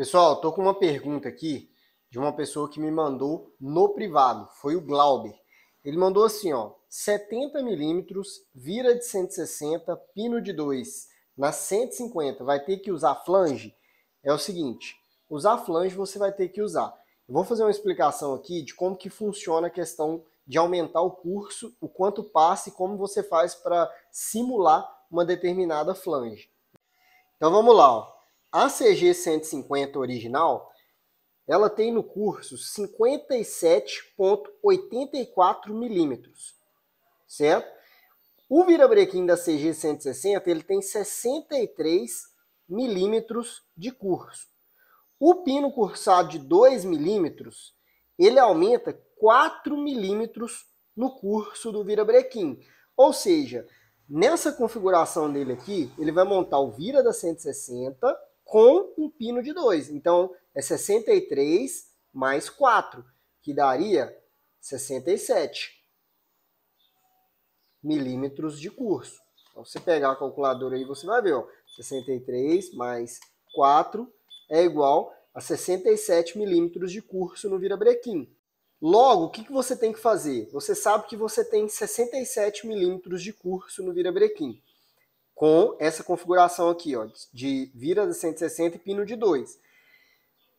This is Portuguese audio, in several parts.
Pessoal, estou com uma pergunta aqui de uma pessoa que me mandou no privado, foi o Glauber. Ele mandou assim, ó, 70 milímetros, vira de 160, pino de 2, na 150, vai ter que usar flange? É o seguinte, usar flange você vai ter que usar. Eu vou fazer uma explicação aqui de como que funciona a questão de aumentar o curso, o quanto passa e como você faz para simular uma determinada flange. Então vamos lá, ó. A CG 150 original, ela tem no curso 57.84 milímetros, certo? O virabrequim da CG 160, ele tem 63 milímetros de curso. O pino cursado de 2 milímetros, ele aumenta 4 milímetros no curso do virabrequim. Ou seja, nessa configuração dele aqui, ele vai montar o vira da 160 com um pino de 2. Então, é 63 mais 4, que daria 67 milímetros de curso. Então, se pegar a calculadora aí, você vai ver, ó, 63 mais 4 é igual a 67 milímetros de curso no virabrequim. Logo, o que, que você tem que fazer? Você sabe que você tem 67 milímetros de curso no virabrequim com essa configuração aqui, ó, de vira de 160 e pino de 2.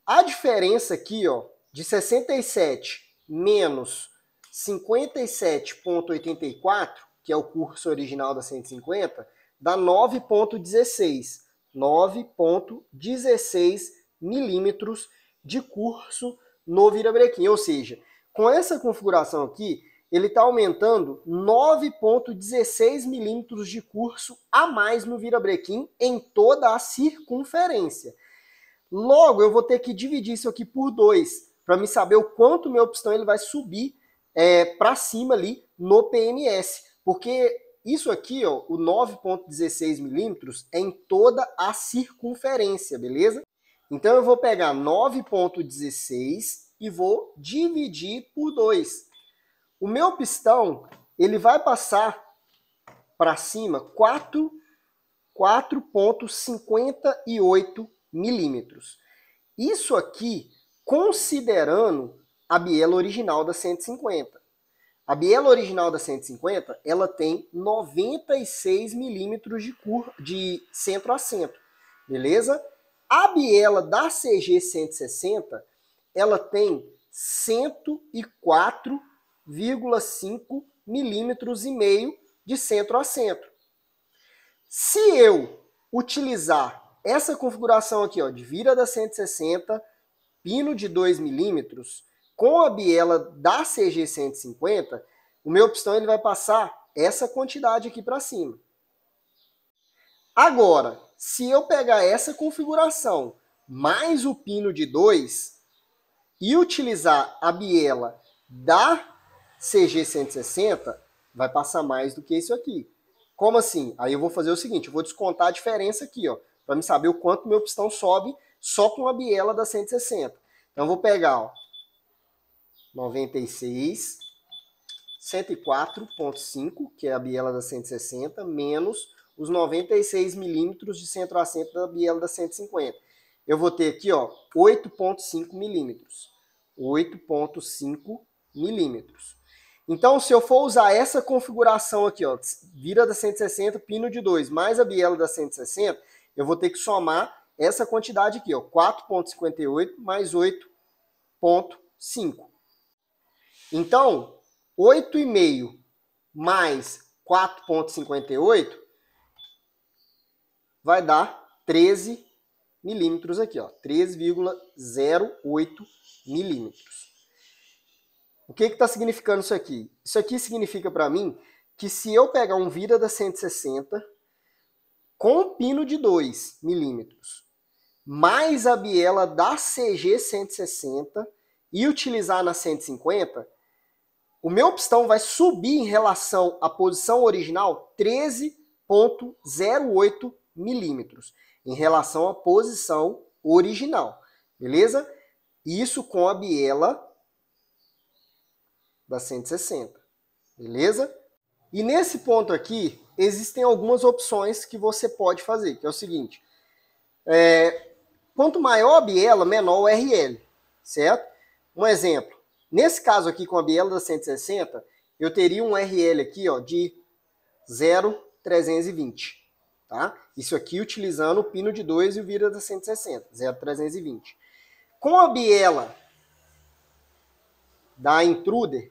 A diferença aqui, ó, de 67 menos 57.84, que é o curso original da 150, dá 9.16. 9.16 milímetros de curso no virabrequim. Ou seja, com essa configuração aqui, ele está aumentando 9,16 milímetros de curso a mais no virabrequim em toda a circunferência. Logo, eu vou ter que dividir isso aqui por 2 para me saber o quanto meu pistão ele vai subir é, para cima ali no PMS. Porque isso aqui, ó, o 9,16 milímetros, é em toda a circunferência, beleza? Então eu vou pegar 9,16 e vou dividir por 2 o meu pistão, ele vai passar para cima 4.58 milímetros. Isso aqui considerando a biela original da 150. A biela original da 150, ela tem 96 milímetros de, curva, de centro a centro, beleza? A biela da CG 160, ela tem 104 0,5 milímetros e meio de centro a centro. Se eu utilizar essa configuração aqui, ó, de vira da 160, pino de 2 milímetros, com a biela da CG 150, o meu pistão ele vai passar essa quantidade aqui para cima. Agora, se eu pegar essa configuração mais o pino de 2 e utilizar a biela da CG 160 vai passar mais do que isso aqui. Como assim? Aí eu vou fazer o seguinte, eu vou descontar a diferença aqui, ó, para me saber o quanto meu pistão sobe só com a biela da 160. Então eu vou pegar, ó, 96, 104.5, que é a biela da 160, menos os 96 milímetros de centro a centro da biela da 150. Eu vou ter aqui, ó, 8.5 milímetros. 8.5 milímetros. Então, se eu for usar essa configuração aqui, ó, vira da 160, pino de 2, mais a biela da 160, eu vou ter que somar essa quantidade aqui, ó, 4.58 mais 8.5. Então, 8,5 mais 4.58 vai dar 13 milímetros aqui, ó, 13,08 milímetros. O que está significando isso aqui? Isso aqui significa para mim que se eu pegar um vira da 160 com um pino de 2 milímetros, mais a biela da CG 160 e utilizar na 150, o meu pistão vai subir em relação à posição original 13.08 milímetros, em relação à posição original, beleza? Isso com a biela da 160, beleza? E nesse ponto aqui, existem algumas opções que você pode fazer, que é o seguinte. É, quanto maior a biela, menor o RL, certo? Um exemplo. Nesse caso aqui, com a biela da 160, eu teria um RL aqui ó, de 0,320, tá? Isso aqui utilizando o pino de 2 e o vira da 160, 0,320. Com a biela da Intruder,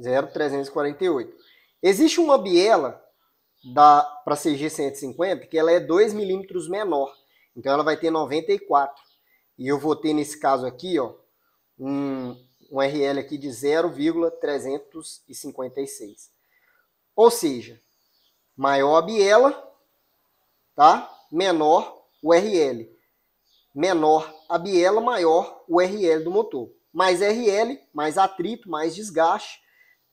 0,348. Existe uma biela para CG150 que ela é 2 milímetros menor. Então ela vai ter 94. E eu vou ter nesse caso aqui, ó, um, um RL aqui de 0,356. Ou seja, maior a biela, tá? Menor o RL. Menor a biela, maior o RL do motor. Mais RL, mais atrito, mais desgaste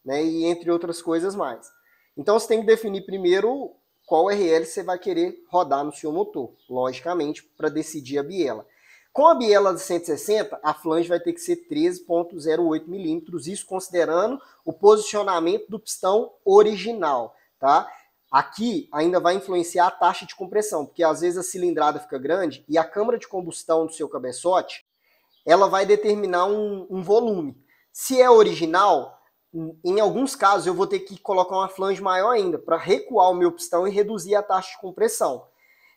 né? E entre outras coisas mais. Então você tem que definir primeiro qual RL você vai querer rodar no seu motor, logicamente, para decidir a biela. Com a biela de 160, a flange vai ter que ser 13.08 milímetros, isso considerando o posicionamento do pistão original, tá? Aqui ainda vai influenciar a taxa de compressão, porque às vezes a cilindrada fica grande e a câmara de combustão do seu cabeçote, ela vai determinar um, um volume. Se é original, em alguns casos, eu vou ter que colocar uma flange maior ainda para recuar o meu pistão e reduzir a taxa de compressão.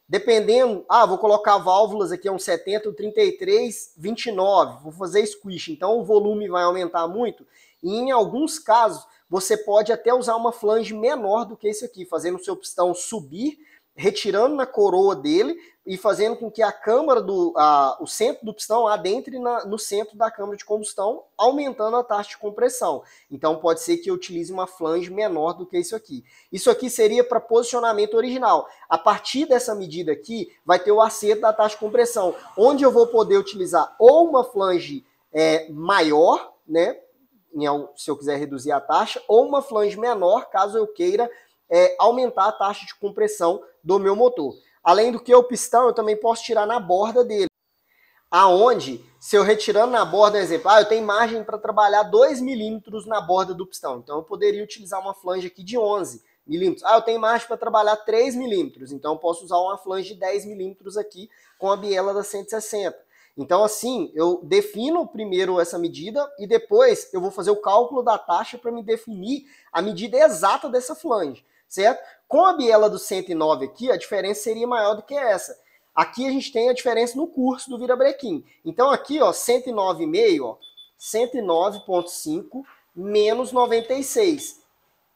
Dependendo, ah, vou colocar válvulas aqui, é um 70, 33, 29, vou fazer squish, então o volume vai aumentar muito. E em alguns casos, você pode até usar uma flange menor do que isso aqui, fazendo o seu pistão subir retirando na coroa dele e fazendo com que a câmara do a, o centro do pistão adentre na, no centro da câmara de combustão, aumentando a taxa de compressão. Então pode ser que eu utilize uma flange menor do que isso aqui. Isso aqui seria para posicionamento original. A partir dessa medida aqui, vai ter o acerto da taxa de compressão, onde eu vou poder utilizar ou uma flange é, maior, né, se eu quiser reduzir a taxa, ou uma flange menor, caso eu queira é, aumentar a taxa de compressão do meu motor. Além do que o pistão eu também posso tirar na borda dele. Aonde, se eu retirando na borda, exemplo, ah, eu tenho margem para trabalhar 2 milímetros na borda do pistão. Então eu poderia utilizar uma flange aqui de 11 milímetros. Ah, eu tenho margem para trabalhar 3 milímetros, então eu posso usar uma flange de 10 milímetros aqui com a biela da 160. Então, assim, eu defino primeiro essa medida e depois eu vou fazer o cálculo da taxa para me definir a medida exata dessa flange certo? Com a biela do 109 aqui, a diferença seria maior do que essa. Aqui a gente tem a diferença no curso do virabrequim. Então aqui, ó, 109,5, ó, 109,5 menos 96.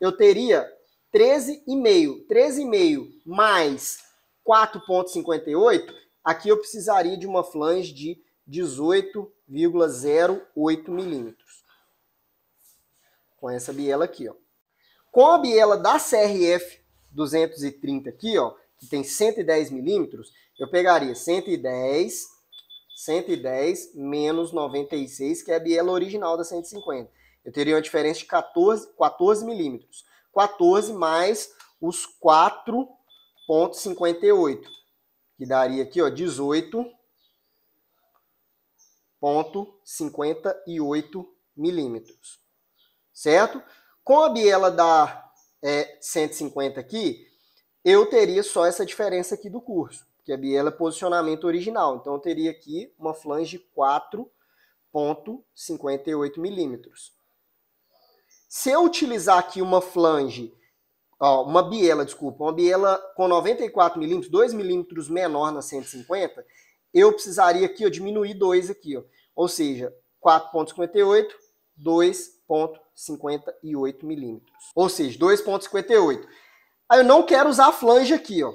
Eu teria 13,5. 13,5 mais 4,58. Aqui eu precisaria de uma flange de 18,08 milímetros. Com essa biela aqui, ó. Cobre ela da CRF 230 aqui, ó, que tem 110 milímetros, eu pegaria 110, 110 menos 96, que é a biela original da 150. Eu teria uma diferença de 14, 14 milímetros. 14 mais os 4,58, que daria aqui, ó, 18,58 milímetros, certo? Com a biela da é, 150 aqui, eu teria só essa diferença aqui do curso, porque a biela é posicionamento original. Então, eu teria aqui uma flange de 4,58 milímetros. Se eu utilizar aqui uma flange, ó, uma biela, desculpa, uma biela com 94 milímetros, 2 milímetros menor na 150, eu precisaria aqui ó, diminuir 2 aqui, ó. ou seja, 4,58, 2,58. 58 milímetros. Ou seja, 2,58. Aí eu não quero usar a flange aqui, ó.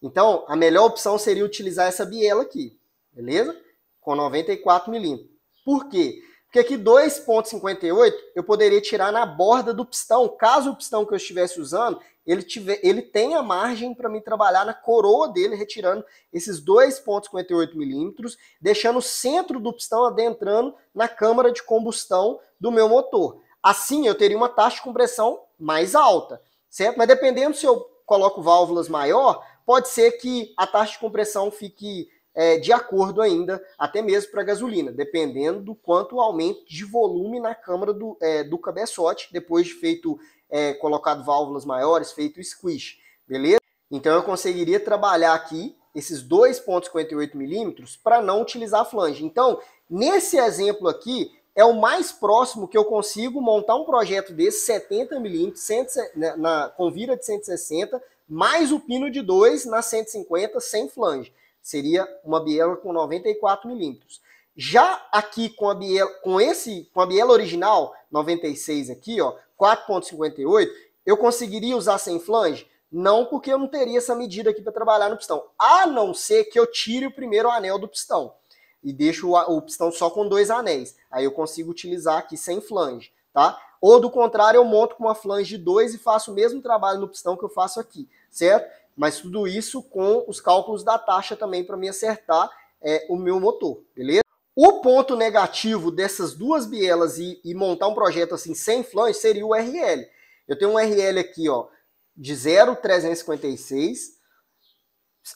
Então, a melhor opção seria utilizar essa biela aqui, beleza? Com 94 milímetros. Por quê? Porque aqui 2,58 eu poderia tirar na borda do pistão, caso o pistão que eu estivesse usando, ele, tiver, ele tenha margem para me trabalhar na coroa dele, retirando esses 2,58 milímetros, deixando o centro do pistão adentrando na câmara de combustão do meu motor. Assim, eu teria uma taxa de compressão mais alta, certo? Mas dependendo se eu coloco válvulas maior, pode ser que a taxa de compressão fique é, de acordo ainda, até mesmo para gasolina, dependendo do quanto aumento de volume na câmara do, é, do cabeçote, depois de feito é, colocado válvulas maiores, feito squish, beleza? Então eu conseguiria trabalhar aqui esses 2,58 milímetros para não utilizar a flange. Então, nesse exemplo aqui, é o mais próximo que eu consigo montar um projeto desse, 70 milímetros, né, na, com vira de 160, mais o pino de 2 na 150 sem flange. Seria uma biela com 94 milímetros. Já aqui com a biela, com esse, com a biela original 96 aqui, ó, 4.58, eu conseguiria usar sem flange? Não, porque eu não teria essa medida aqui para trabalhar no pistão. A não ser que eu tire o primeiro anel do pistão e deixo o pistão só com dois anéis. Aí eu consigo utilizar aqui sem flange, tá? Ou do contrário, eu monto com uma flange de dois e faço o mesmo trabalho no pistão que eu faço aqui, certo? Mas tudo isso com os cálculos da taxa também para me acertar é, o meu motor, beleza? O ponto negativo dessas duas bielas e, e montar um projeto assim sem flange seria o RL. Eu tenho um RL aqui ó, de 0,356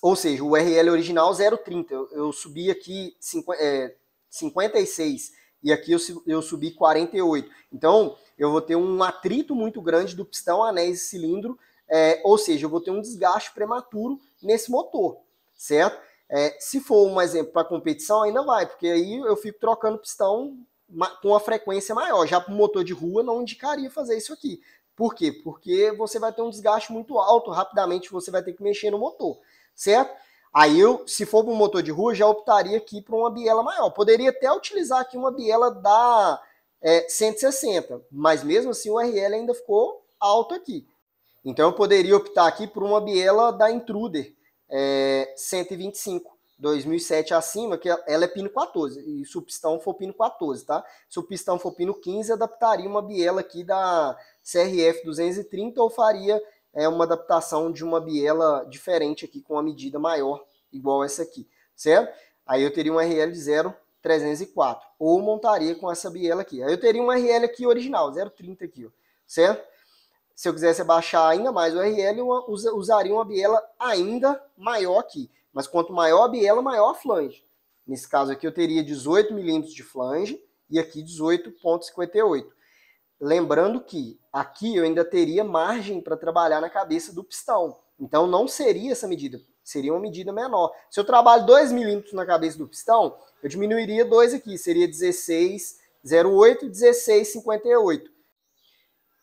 ou seja, o URL original 030. Eu, eu subi aqui 50, é, 56 e aqui eu, eu subi 48. Então, eu vou ter um atrito muito grande do pistão, anéis e cilindro, é, ou seja, eu vou ter um desgaste prematuro nesse motor, certo? É, se for um exemplo para competição, ainda vai, porque aí eu fico trocando pistão com a frequência maior. Já para o motor de rua, não indicaria fazer isso aqui. Por quê? Porque você vai ter um desgaste muito alto, rapidamente você vai ter que mexer no motor, certo? Aí eu, se for para um motor de rua, já optaria aqui para uma biela maior. Poderia até utilizar aqui uma biela da é, 160, mas mesmo assim o RL ainda ficou alto aqui. Então eu poderia optar aqui por uma biela da Intruder é, 125. 2007 acima, que ela é pino 14, e se o pistão for pino 14, tá? Se o pistão for pino 15, adaptaria uma biela aqui da CRF 230 ou faria é, uma adaptação de uma biela diferente aqui com uma medida maior, igual essa aqui, certo? Aí eu teria um RL de 0,304, ou montaria com essa biela aqui. Aí eu teria um RL aqui original, 0,30 aqui, ó, certo? Se eu quisesse baixar ainda mais o RL, eu usaria uma biela ainda maior aqui. Mas quanto maior a biela, maior a flange. Nesse caso aqui eu teria 18 milímetros de flange e aqui 18,58. Lembrando que aqui eu ainda teria margem para trabalhar na cabeça do pistão. Então não seria essa medida, seria uma medida menor. Se eu trabalho 2 milímetros na cabeça do pistão, eu diminuiria 2 aqui, seria 16,08 e 16,58.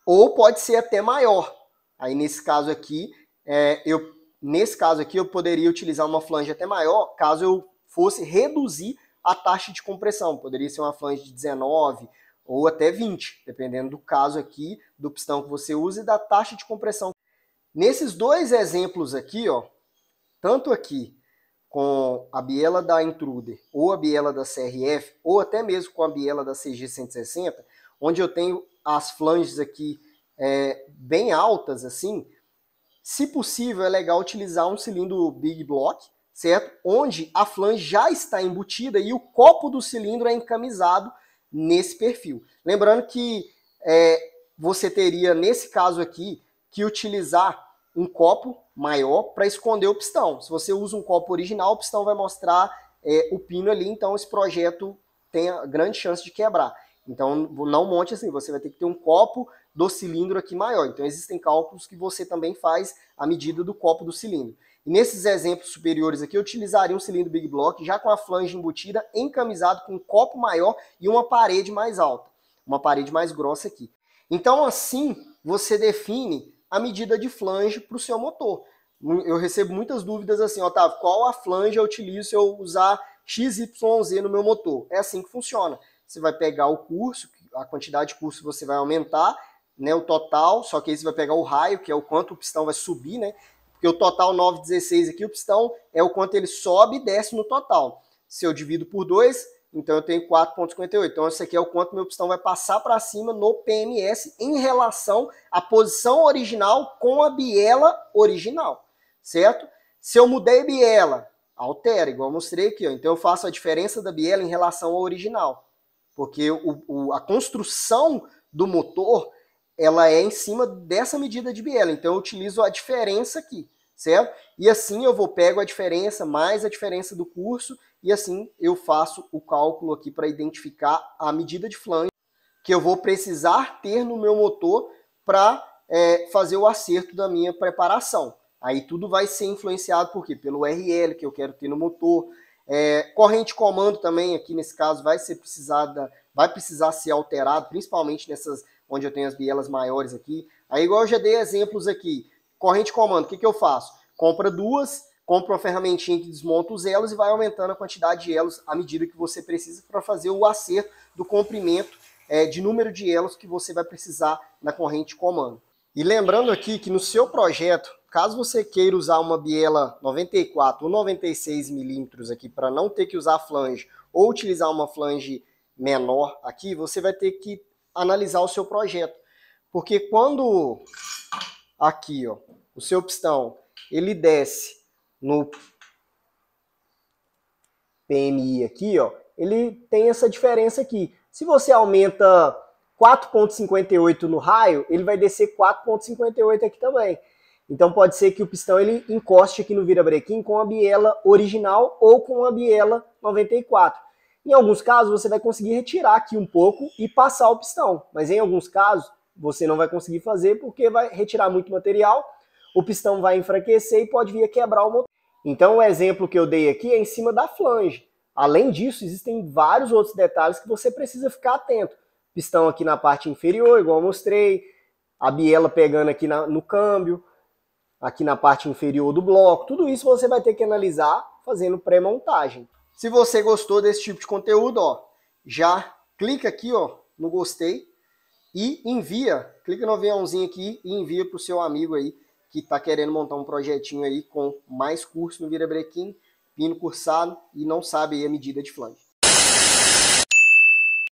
Ou pode ser até maior. Aí nesse caso aqui, é, eu Nesse caso aqui, eu poderia utilizar uma flange até maior, caso eu fosse reduzir a taxa de compressão. Poderia ser uma flange de 19 ou até 20, dependendo do caso aqui, do pistão que você usa e da taxa de compressão. Nesses dois exemplos aqui, ó, tanto aqui com a biela da Intruder ou a biela da CRF, ou até mesmo com a biela da CG160, onde eu tenho as flanges aqui é, bem altas assim, se possível, é legal utilizar um cilindro Big Block, certo? Onde a flange já está embutida e o copo do cilindro é encamisado nesse perfil. Lembrando que é, você teria, nesse caso aqui, que utilizar um copo maior para esconder o pistão. Se você usa um copo original, o pistão vai mostrar é, o pino ali, então esse projeto tem a grande chance de quebrar. Então, não monte assim, você vai ter que ter um copo do cilindro aqui maior. Então, existem cálculos que você também faz à medida do copo do cilindro. E nesses exemplos superiores aqui, eu utilizaria um cilindro Big Block já com a flange embutida, encamisado com um copo maior e uma parede mais alta, uma parede mais grossa aqui. Então, assim, você define a medida de flange para o seu motor. Eu recebo muitas dúvidas assim, Otávio, qual a flange eu utilizo se eu usar XYZ no meu motor? É assim que funciona você vai pegar o curso, a quantidade de curso você vai aumentar, né, o total, só que aí você vai pegar o raio, que é o quanto o pistão vai subir, né? Porque o total 9,16 aqui, o pistão é o quanto ele sobe e desce no total. Se eu divido por 2, então eu tenho 4,58. Então esse aqui é o quanto meu pistão vai passar para cima no PMS em relação à posição original com a biela original, certo? Se eu mudei a biela, altera, igual eu mostrei aqui. Ó. Então eu faço a diferença da biela em relação ao original porque o, o, a construção do motor ela é em cima dessa medida de biela. Então eu utilizo a diferença aqui, certo? E assim eu vou pego a diferença mais a diferença do curso e assim eu faço o cálculo aqui para identificar a medida de flange que eu vou precisar ter no meu motor para é, fazer o acerto da minha preparação. Aí tudo vai ser influenciado por quê? Pelo RL que eu quero ter no motor, é, corrente comando também, aqui nesse caso, vai ser precisada, vai precisar ser alterado, principalmente nessas onde eu tenho as bielas maiores aqui. Aí, igual eu já dei exemplos aqui, corrente comando, o que, que eu faço? Compra duas, compra uma ferramentinha que desmonta os elos e vai aumentando a quantidade de elos à medida que você precisa para fazer o acerto do comprimento é, de número de elos que você vai precisar na corrente comando. E lembrando aqui que no seu projeto, caso você queira usar uma biela 94 ou 96 milímetros aqui para não ter que usar flange ou utilizar uma flange menor aqui, você vai ter que analisar o seu projeto. Porque quando aqui, ó, o seu pistão, ele desce no PMI aqui, ó, ele tem essa diferença aqui. Se você aumenta 4,58 no raio, ele vai descer 4,58 aqui também. Então pode ser que o pistão ele encoste aqui no virabrequim com a biela original ou com a biela 94. Em alguns casos você vai conseguir retirar aqui um pouco e passar o pistão, mas em alguns casos você não vai conseguir fazer porque vai retirar muito material, o pistão vai enfraquecer e pode vir a quebrar o motor. Então o exemplo que eu dei aqui é em cima da flange. Além disso, existem vários outros detalhes que você precisa ficar atento pistão aqui na parte inferior, igual eu mostrei, a biela pegando aqui na, no câmbio, aqui na parte inferior do bloco, tudo isso você vai ter que analisar fazendo pré-montagem. Se você gostou desse tipo de conteúdo, ó, já clica aqui ó, no gostei e envia, clica no aviãozinho aqui e envia para o seu amigo aí que está querendo montar um projetinho aí com mais curso no Virabrequim, pino cursado e não sabe a medida de flange.